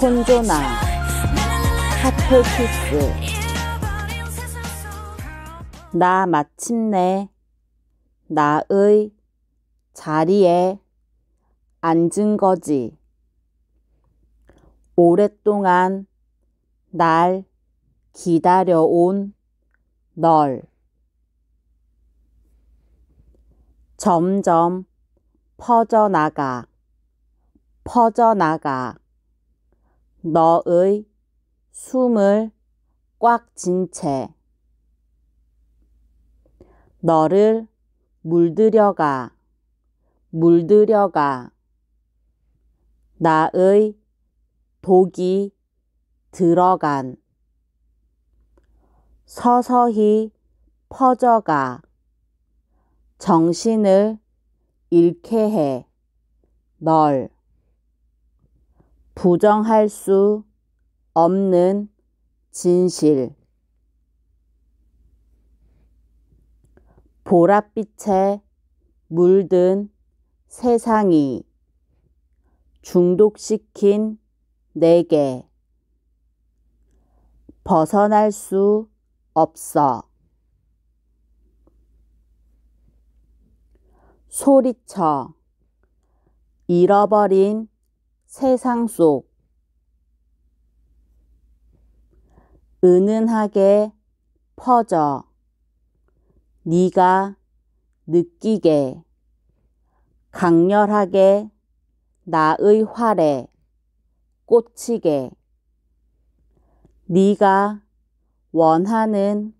콘조나, 하트키스. 나 마침내 나의 자리에 앉은 거지. 오랫동안 날 기다려온 널. 점점 퍼져나가, 퍼져나가. 너의 숨을 꽉쥔채 너를 물들여가 물들여가 나의 독이 들어간 서서히 퍼져가 정신을 잃게 해 널. 부정할 수 없는 진실. 보랏빛에 물든 세상이 중독시킨 내게 벗어날 수 없어. 소리쳐 잃어버린 세상 속 은은하게 퍼져 네가 느끼게 강렬하게 나의 활에 꽂히게 네가 원하는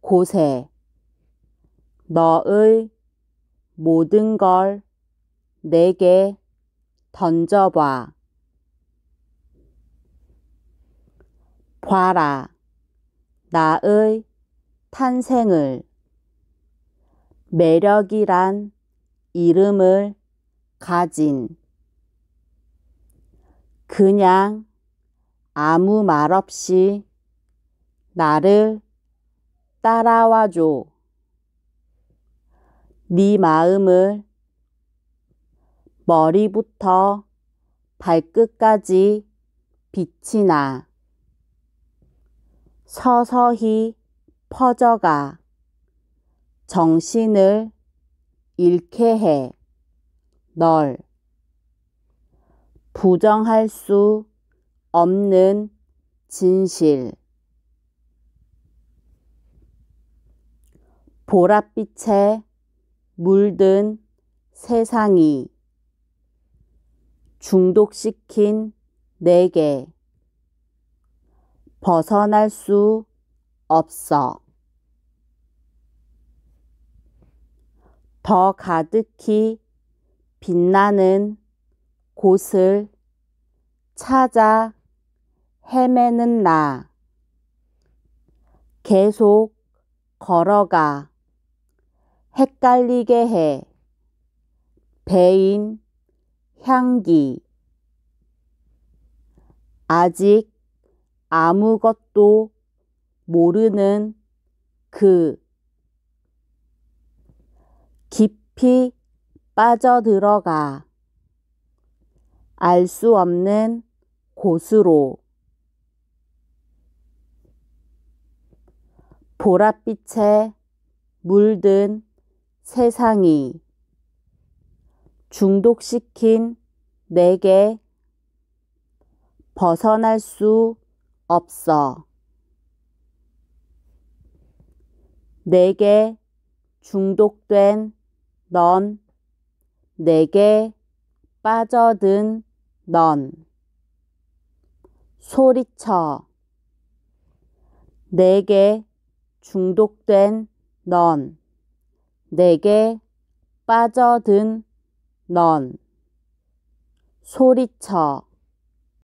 곳에 너의 모든 걸 내게 던져봐. 봐라. 나의 탄생을. 매력이란 이름을 가진. 그냥 아무 말 없이 나를 따라와줘. 네 마음을 머리부터 발끝까지 빛이 나. 서서히 퍼져가. 정신을 잃게 해. 널. 부정할 수 없는 진실. 보랏빛에 물든 세상이 중독시킨 내게 벗어날 수 없어. 더 가득히 빛나는 곳을 찾아 헤매는 나. 계속 걸어가 헷갈리게 해. 배인 향기 아직 아무것도 모르는 그 깊이 빠져들어가 알 수 없는 곳으로 보랏빛에 물든 세상이 중독시킨 내게 벗어날 수 없어. 내게 중독된 넌, 내게 빠져든 넌. 소리쳐. 내게 중독된 넌, 내게 빠져든 넌 소리쳐